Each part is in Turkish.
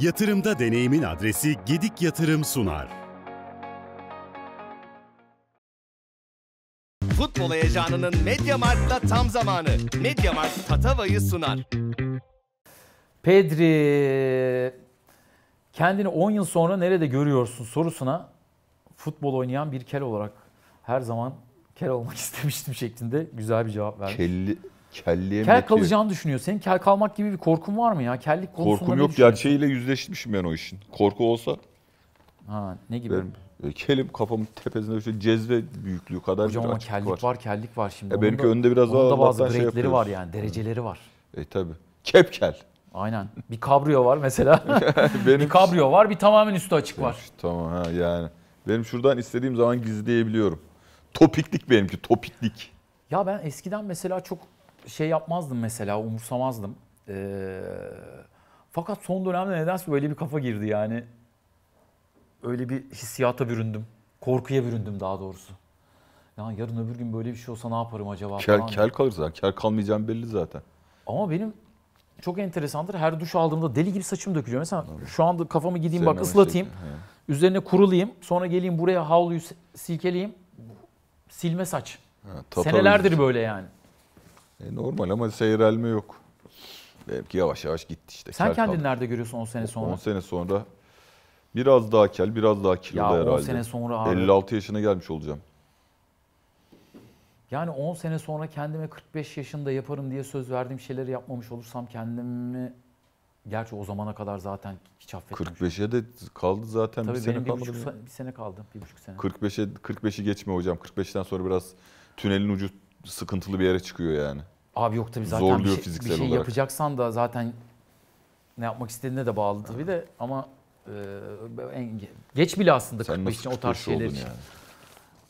Yatırımda deneyimin adresi Gedik Yatırım sunar. Futbol heyecanının Media tam zamanı. Media Tatava'yı sunar. Pedri kendini 10 yıl sonra nerede görüyorsun sorusuna futbol oynayan bir kel olarak her zaman kel olmak istemiştim şeklinde güzel bir cevap verdi. Kelli kelliye Kel metiye. kalacağını düşünüyor. Senin kel kalmak gibi bir korkun var mı ya? Kellik konusunda Korkum yok. Gerçeğiyle yüzleşmişim ben o işin. Korku olsa Ha ne gibi? ben e, kelim kafamın tepesinde şöyle cezve büyüklüğü kadar Hocam bir ama kellik var. kellik var şimdi. E, benimki da- önde biraz daha Onun da bazı Allah'tan şey var yani, dereceleri var. E tabi. Kepkel. Aynen. Bir kabrio var mesela. bir Benim kabrio var, bir tamamen üstü açık var. Tamam ha yani. Benim şuradan istediğim zaman gizleyebiliyorum. Topiklik benimki topiklik. Ya ben eskiden mesela çok şey yapmazdım mesela, umursamazdım. Ee, fakat son dönemde nedense öyle bir kafa girdi yani. Öyle bir hissiyata büründüm. Korkuya büründüm daha doğrusu. Ya yarın öbür gün böyle bir şey olsa ne yaparım acaba kel, falan. Kel kalır zaten. Kel kalmayacağım belli zaten. Ama benim çok enteresandır. Her duş aldığımda deli gibi saçım dökülüyor. Mesela Anladım. şu anda kafamı gideyim Sevmem bak ıslatayım. Şey. Üzerine kurulayım. Sonra geleyim buraya havluyu silkeleyeyim. Silme saç. Ha, Senelerdir böyle yani. E, normal ama seyrelme yok. Benimki yavaş yavaş gitti işte. Sen kendini nerede görüyorsun 10 sene sonra? 10 sene sonra biraz daha kel, biraz daha kiloda ya herhalde. 10 sene sonra abi. 56 yaşına gelmiş olacağım. Yani 10 sene sonra kendime 45 yaşında yaparım diye söz verdiğim şeyleri yapmamış olursam kendimi Gerçi o zamana kadar zaten hiç affetmemiş. 45'e de kaldı zaten Tabii bir sene kaldı. Bir, buçuk, bir sene kaldı. Bir buçuk sene. 45'e 45'i geçme hocam. 45'ten sonra biraz tünelin ucu sıkıntılı bir yere çıkıyor yani. Abi yok tabii zaten bir şey, bir şey olarak. yapacaksan da zaten ne yapmak istediğine de bağlı tabii evet. de ama e, geç bile aslında Sen 45 için o tarz şeyler için. Yani.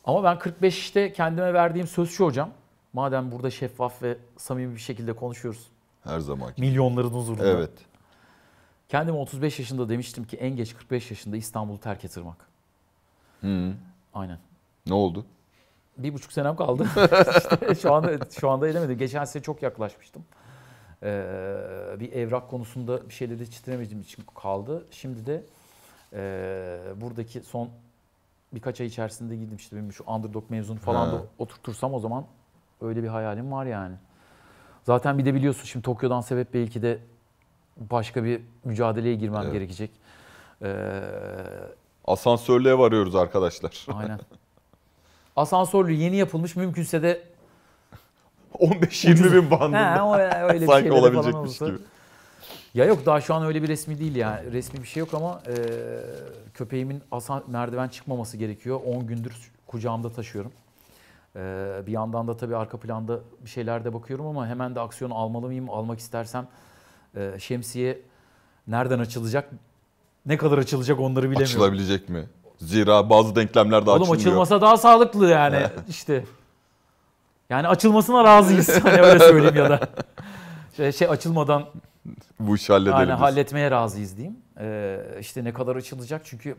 Ama ben 45'te kendime verdiğim söz şu hocam. Madem burada şeffaf ve samimi bir şekilde konuşuyoruz. Her zaman. Milyonların huzurunda. Evet. Kendime 35 yaşında demiştim ki en geç 45 yaşında İstanbul'u terk ettirmek. Hı. Aynen. Ne oldu? bir buçuk senem kaldı. işte şu anda şu anda edemedim. Geçen sene çok yaklaşmıştım. Ee, bir evrak konusunda bir şeyleri çitilemediğim için kaldı. Şimdi de e, buradaki son birkaç ay içerisinde gidip işte benim şu underdog mezunu falan ha. da oturtursam o zaman öyle bir hayalim var yani. Zaten bir de biliyorsun şimdi Tokyo'dan sebep belki de başka bir mücadeleye girmem evet. gerekecek. Ee, Asansörlüğe varıyoruz arkadaşlar. Aynen. asansörlü yeni yapılmış mümkünse de 15-20 bin bandında. He, o, öyle bir olabilecekmiş gibi. Ya yok daha şu an öyle bir resmi değil yani. Resmi bir şey yok ama e, köpeğimin asan, merdiven çıkmaması gerekiyor. 10 gündür kucağımda taşıyorum. E, bir yandan da tabii arka planda bir şeyler de bakıyorum ama hemen de aksiyon almalı mıyım? Almak istersem e, şemsiye nereden açılacak? Ne kadar açılacak onları bilemiyorum. Açılabilecek mi? Zira bazı denklemler de Oğlum açılmasa daha sağlıklı yani işte. Yani açılmasına razıyız. Hani öyle söyleyeyim ya da. Şey, şey açılmadan bu işi halledelim. Aynen, halletmeye razıyız diyeyim. Ee, işte ne kadar açılacak çünkü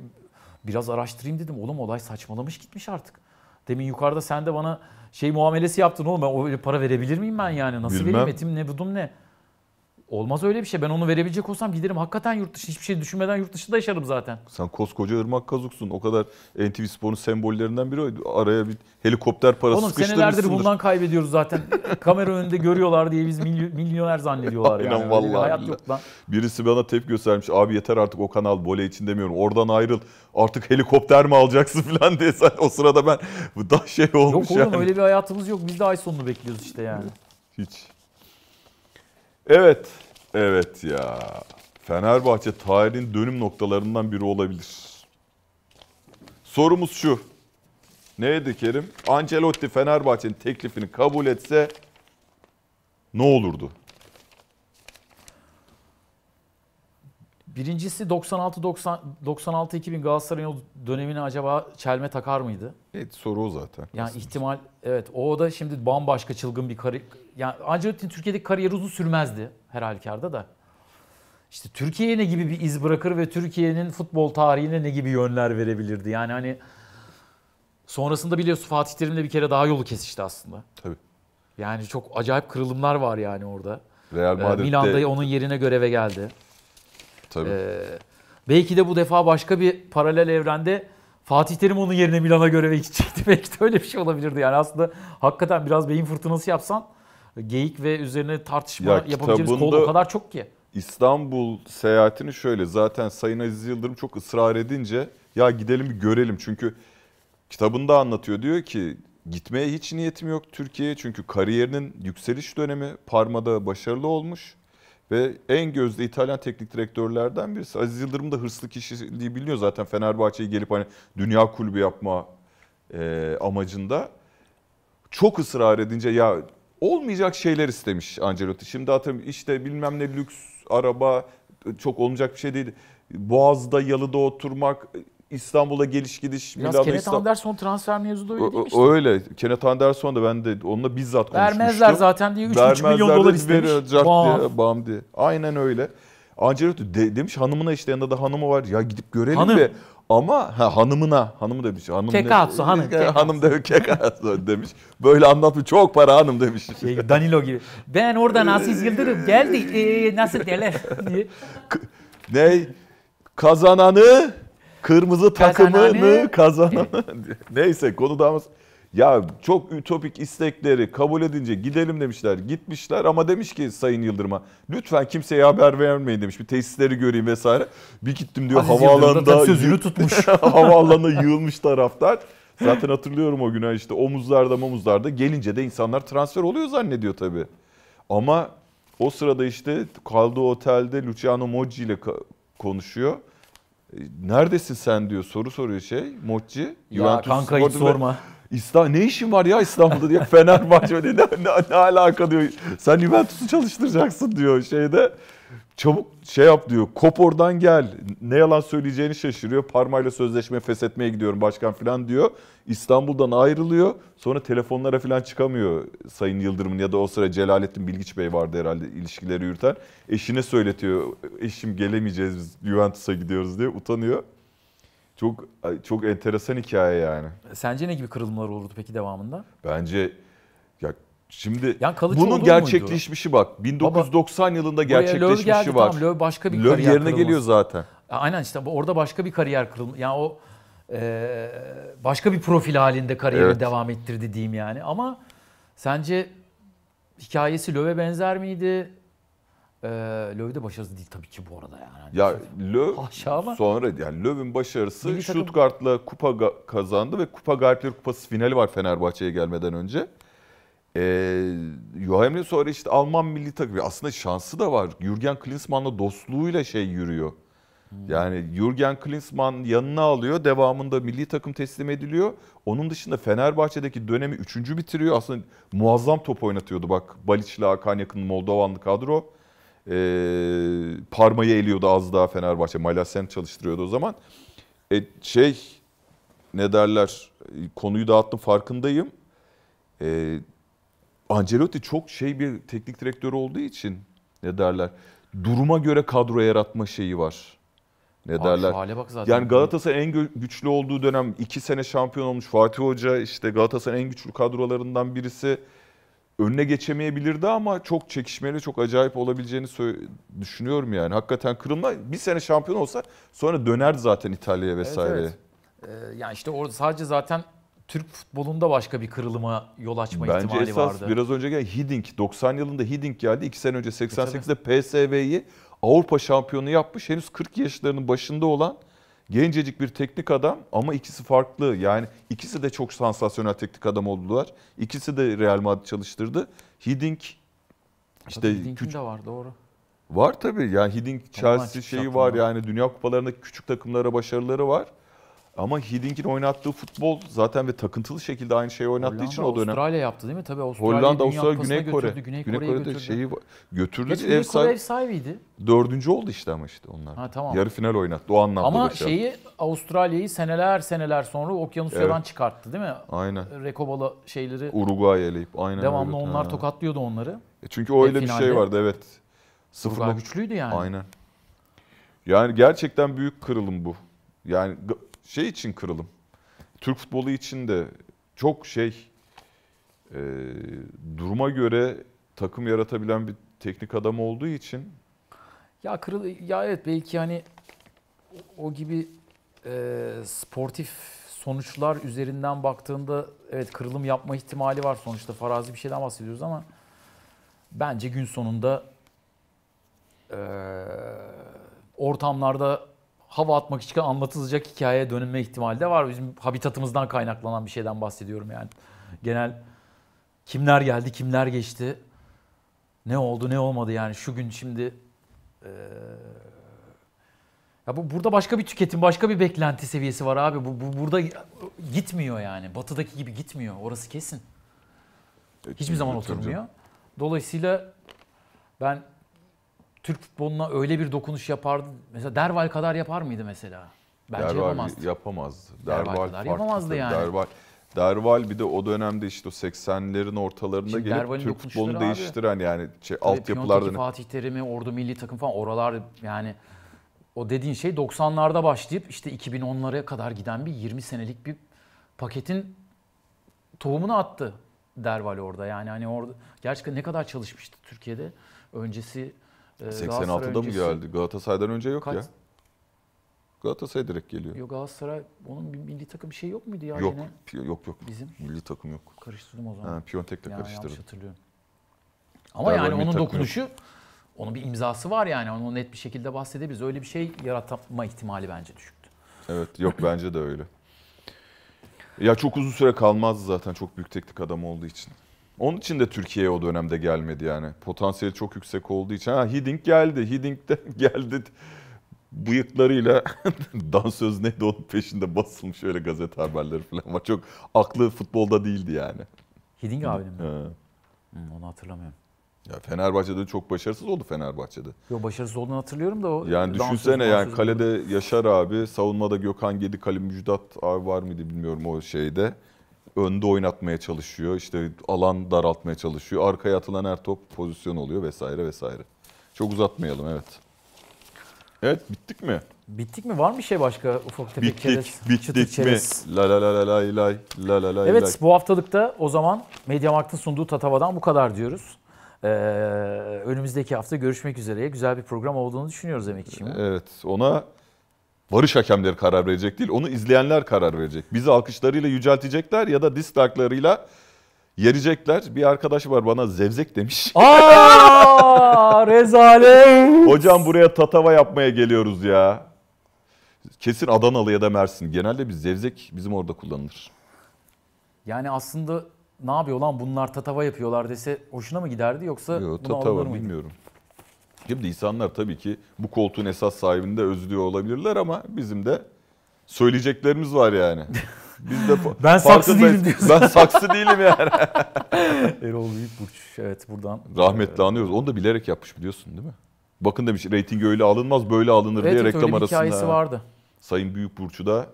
biraz araştırayım dedim. Oğlum olay saçmalamış gitmiş artık. Demin yukarıda sen de bana şey muamelesi yaptın oğlum ben öyle para verebilir miyim ben yani? Nasıl Bilmem. vereyim etim ne budum ne? Olmaz öyle bir şey. Ben onu verebilecek olsam giderim. Hakikaten yurt dışı hiçbir şey düşünmeden yurt dışında yaşarım zaten. Sen koskoca Irmak Kazuk'sun. O kadar NTV Spor'un sembollerinden biri oydu. Araya bir helikopter parası Oğlum senelerdir bundan kaybediyoruz zaten. Kamera önünde görüyorlar diye biz milyoner zannediyorlar. Aynen yani. vallahi. hayat yok lan. Birisi bana tepki göstermiş. Abi yeter artık o kanal bole için demiyorum. Oradan ayrıl. Artık helikopter mi alacaksın falan diye. Sen, o sırada ben daha şey olmuş Yok oğlum yani. öyle bir hayatımız yok. Biz de ay sonunu bekliyoruz işte yani. Hiç. Evet. Evet ya. Fenerbahçe tarihin dönüm noktalarından biri olabilir. Sorumuz şu. Neydi Kerim? Ancelotti Fenerbahçe'nin teklifini kabul etse ne olurdu? Birincisi 96-96-2000 Galatasaray'ın o dönemini acaba çelme takar mıydı? Evet soru o zaten. Yani aslında. ihtimal evet o da şimdi bambaşka çılgın bir kariyer. Yani Ancelotti'nin Türkiye'deki kariyeri uzun sürmezdi her halükarda da. İşte Türkiye'ye ne gibi bir iz bırakır ve Türkiye'nin futbol tarihine ne gibi yönler verebilirdi? Yani hani sonrasında biliyorsun Fatih Terim'le bir kere daha yolu kesişti aslında. Tabii. Yani çok acayip kırılımlar var yani orada. Real ee, Madrid'de... Milan'da onun yerine göreve geldi. Tabii. Ee, belki de bu defa başka bir paralel evrende Fatih Terim onun yerine Milan'a göreve gidecekti. Belki de öyle bir şey olabilirdi. Yani aslında hakikaten biraz beyin fırtınası yapsan geyik ve üzerine tartışma ya yapabileceğimiz kol o kadar çok ki. İstanbul seyahatini şöyle zaten Sayın Aziz Yıldırım çok ısrar edince ya gidelim bir görelim. Çünkü kitabında anlatıyor diyor ki gitmeye hiç niyetim yok Türkiye'ye. Çünkü kariyerinin yükseliş dönemi Parma'da başarılı olmuş. Ve en gözde İtalyan teknik direktörlerden birisi. Aziz Yıldırım da hırslı kişi diye biliniyor zaten Fenerbahçe'ye gelip hani dünya kulübü yapma e, amacında. Çok ısrar edince ya olmayacak şeyler istemiş Ancelotti. Şimdi atıyorum işte bilmem ne lüks araba çok olmayacak bir şey değil. Boğaz'da yalıda oturmak İstanbul'a geliş gidiş. Biraz Milano, Kenneth İstanbul... Anderson transfer mevzuda öyle değil mi işte? Öyle. Kenneth Anderson da ben de onunla bizzat konuşmuştum. Vermezler zaten diye 3,5 milyon dolar istemiş. Vermezler diye, bam diye. Aynen öyle. Ancelotti de, demiş hanımına işte yanında da hanımı var. Ya gidip görelim Hanım. de. Ama ha, hanımına, hanımı demiş. Hanım kek atsu, hanım. Kek hanım demiş kek atsu demiş. Böyle anlatmış, çok para hanım demiş. Şey, Danilo gibi. Ben orada Aziz Yıldırım geldi, ee, nasıl derler ne? Kazananı Kırmızı takımını kazanan. Neyse konu daha ya çok ütopik istekleri kabul edince gidelim demişler. Gitmişler ama demiş ki Sayın Yıldırım'a lütfen kimseye haber vermeyin demiş. Bir tesisleri göreyim vesaire. Bir gittim diyor Aziz havaalanında. sözünü tutmuş. havaalanına yığılmış taraftar. Zaten hatırlıyorum o güne işte omuzlarda omuzlarda gelince de insanlar transfer oluyor zannediyor tabi. Ama o sırada işte kaldığı otelde Luciano Moggi ile konuşuyor. E, neredesin sen diyor soru soruyor şey Moçi. Ya kanka hiç sorma. İstanbul ne işin var ya İstanbul'da diye Fenerbahçe ne, ne, ne alaka diyor. Sen Juventus'u çalıştıracaksın diyor şeyde. Çabuk şey yap diyor. Kop oradan gel. Ne yalan söyleyeceğini şaşırıyor. Parmayla sözleşme feshetmeye gidiyorum başkan falan diyor. İstanbul'dan ayrılıyor. Sonra telefonlara falan çıkamıyor Sayın Yıldırım'ın ya da o sıra Celalettin Bilgiç Bey vardı herhalde ilişkileri yürüten. Eşine söyletiyor. Eşim gelemeyeceğiz biz Juventus'a gidiyoruz diye utanıyor. Çok çok enteresan hikaye yani. Sence ne gibi kırılmalar olurdu peki devamında? Bence Şimdi yani bunun gerçekleşmişi muydu? bak 1990 Baba, yılında gerçekleşmişi geldi, var. Tamam, Löw başka bir Löw kariyer yerine kırılması. geliyor zaten. Aynen işte orada başka bir kariyer kırılması. Yani o e, başka bir profil halinde kariyeri evet. devam ettirdi diyeyim yani. Ama sence hikayesi Löw'e benzer miydi? E, Löw de başarısı değil tabii ki bu arada yani. Hani ya Löw sonra yani Löw'ün başarısı Milli Stuttgart'la kupa kazandı ve kupa galipleri kupası finali var Fenerbahçe'ye gelmeden önce. Ee, Joachim sonra işte Alman milli takımı aslında şansı da var. Jürgen Klinsmann'la dostluğuyla şey yürüyor. Hmm. Yani Jürgen Klinsmann yanına alıyor. Devamında milli takım teslim ediliyor. Onun dışında Fenerbahçe'deki dönemi üçüncü bitiriyor. Aslında muazzam top oynatıyordu. Bak Baliç'le Hakan Yakın Moldovanlı kadro. Ee, parmayı eliyordu az daha Fenerbahçe. Malasen çalıştırıyordu o zaman. E, şey ne derler konuyu dağıttım farkındayım. Eee Ancelotti çok şey bir teknik direktör olduğu için ne derler? Duruma göre kadro yaratma şeyi var. Ne Abi derler? Hale bak zaten. Yani Galatasaray en güçlü olduğu dönem 2 sene şampiyon olmuş Fatih Hoca işte Galatasaray'ın en güçlü kadrolarından birisi önüne geçemeyebilirdi ama çok çekişmeli, çok acayip olabileceğini düşünüyorum yani. Hakikaten kırılma bir sene şampiyon olsa sonra döner zaten İtalya'ya vesaire. Evet, evet. Ee, yani işte orada sadece zaten Türk futbolunda başka bir kırılıma yol açma Bence ihtimali esas, vardı. Bence biraz önce gelen Hiddink. 90 yılında Hiddink geldi. 2 sene önce 88'de PSV'yi Avrupa şampiyonu yapmış. Henüz 40 yaşlarının başında olan gencecik bir teknik adam ama ikisi farklı. Yani ikisi de çok sansasyonel teknik adam oldular. İkisi de Real Madrid çalıştırdı. Hiddink işte Hiddink küçük... de var doğru. Var tabii. Yani Hiddink Chelsea şeyi var yani Dünya Kupalarında küçük takımlara başarıları var. Ama Hiddink'in oynattığı futbol zaten ve takıntılı şekilde aynı şeyi oynattığı Hollanda, için o dönem. Avustralya yaptı değil mi? Tabii Avustralya Hollanda, Avustralya, Güney Kore. Götürdü, Güney, Güney Kore'de götürdü. şeyi götürdü. Geç, Güney ev, sahibi, Kore ev sahibiydi. Dördüncü oldu işte ama işte onlar. Ha, tamam. Yarı final oynattı o anlamda. Ama başardı. şeyi Avustralya'yı seneler seneler sonra Okyanusya'dan evet. çıkarttı değil mi? Aynen. Rekobalı şeyleri. Uruguay eleyip aynen. Devamlı öyle. onlar ha. tokatlıyordu onları. E çünkü öyle bir şey vardı evet. Sıfırla güçlüydü yani. Aynen. Yani gerçekten büyük kırılım bu. Yani şey için kırılım. Türk futbolu için de çok şey e, duruma göre takım yaratabilen bir teknik adam olduğu için. Ya kırıl ya evet belki hani o gibi e, sportif sonuçlar üzerinden baktığında evet kırılım yapma ihtimali var sonuçta farazi bir şeyden bahsediyoruz ama bence gün sonunda e, ortamlarda hava atmak için anlatılacak hikayeye dönme ihtimali de var. Bizim habitatımızdan kaynaklanan bir şeyden bahsediyorum yani. Genel kimler geldi, kimler geçti, ne oldu, ne olmadı yani şu gün şimdi ee, ya bu burada başka bir tüketim, başka bir beklenti seviyesi var abi. Bu, bu burada gitmiyor yani. Batı'daki gibi gitmiyor. Orası kesin. Hiçbir zaman oturmuyor. Dolayısıyla ben Türk futboluna öyle bir dokunuş yapardı. Mesela Derval kadar yapar mıydı mesela? Bence Derval yapamazdı. yapamazdı. Derval, Derval kadar yapamazdı yani. Derval, Derval bir de o dönemde işte o 80'lerin ortalarında Şimdi gelip Derval'in Türk futbolunu abi. değiştiren yani şey, altyapılardan. Fatih Terim'i, Ordu Milli Takım falan oralar yani o dediğin şey 90'larda başlayıp işte 2010'lara kadar giden bir 20 senelik bir paketin tohumunu attı Derval orada. Yani hani orada gerçekten ne kadar çalışmıştı Türkiye'de öncesi 86'da ee, mı geldi? Galatasaray'dan önce yok kaç? ya. Galatasaray direkt geliyor. Yok Galatasaray onun bir milli takım bir şey yok muydu ya yok, yine? Yok yok. Bizim? Milli takım yok. Karıştırdım o zaman. Ha, Piontek'le yani karıştırdım. Yanlış hatırlıyorum. Ama Derben yani onun dokunuşu yok. onun bir imzası var yani onu net bir şekilde bahsedebiliriz. Öyle bir şey yaratma ihtimali bence düşüktü. Evet yok bence de öyle. Ya çok uzun süre kalmazdı zaten çok büyük teknik adam olduğu için. Onun için de Türkiye'ye o dönemde gelmedi yani. potansiyeli çok yüksek olduğu için. Ha Hiddink geldi. Hiddink de geldi. Bıyıklarıyla dansöz neydi onun peşinde basılmış öyle gazete haberleri falan ama çok aklı futbolda değildi yani. Hiddink abinin mi? He. onu hatırlamıyorum. Ya Fenerbahçe'de çok başarısız oldu Fenerbahçe'de. Yo başarısız olduğunu hatırlıyorum da o. Yani dansöz, düşünsene yani kalede Yaşar abi, savunmada Gökhan Gedikali Müjdat abi var mıydı bilmiyorum o şeyde önde oynatmaya çalışıyor. İşte alan daraltmaya çalışıyor. Arkaya atılan her top pozisyon oluyor vesaire vesaire. Çok uzatmayalım evet. Evet bittik mi? Bittik mi? Var mı bir şey başka ufak tefek bittik, çerez? Bittik çerez. mi? La la la la la la la la la Evet lay. bu haftalıkta o zaman Mediamarkt'ın sunduğu Tatava'dan bu kadar diyoruz. Ee, önümüzdeki hafta görüşmek üzere. Güzel bir program olduğunu düşünüyoruz emekçiğim. Evet ona barış hakemleri karar verecek değil, onu izleyenler karar verecek. Bizi alkışlarıyla yüceltecekler ya da disliklarıyla yerecekler. Bir arkadaş var bana zevzek demiş. Aa rezalet. Hocam buraya tatava yapmaya geliyoruz ya. Kesin Adanalı ya da Mersin. Genelde biz zevzek bizim orada kullanılır. Yani aslında ne yapıyor lan bunlar tatava yapıyorlar dese hoşuna mı giderdi yoksa Yo, tatava, alınır mıydı? bilmiyorum. Şimdi insanlar tabii ki bu koltuğun esas sahibinde de özlüyor olabilirler ama bizim de söyleyeceklerimiz var yani. Biz de ben saksı değilim diyorsun. Ben saksı değilim yani. Erol Büyükburç evet buradan. Rahmetli e, anıyoruz. Onu da bilerek yapmış biliyorsun değil mi? Bakın demiş reyting öyle alınmaz böyle alınır evet, diye reklam öyle bir arasında. hikayesi vardı. Sayın Büyükburç'u da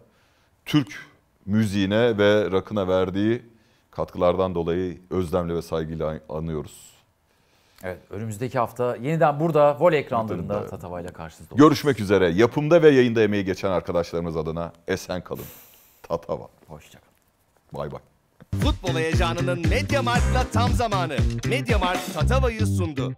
Türk müziğine ve rakına verdiği katkılardan dolayı özlemle ve saygıyla anıyoruz. Evet, önümüzdeki hafta yeniden burada voley ekranlarında Tatava ile karşınızda olacağız. Görüşmek üzere. Yapımda ve yayında emeği geçen arkadaşlarımız adına esen kalın. Tatava. Hoşçakalın. Bay bay. Futbol heyecanının Mediamarkt'la tam zamanı. Mediamart Tatava'yı sundu.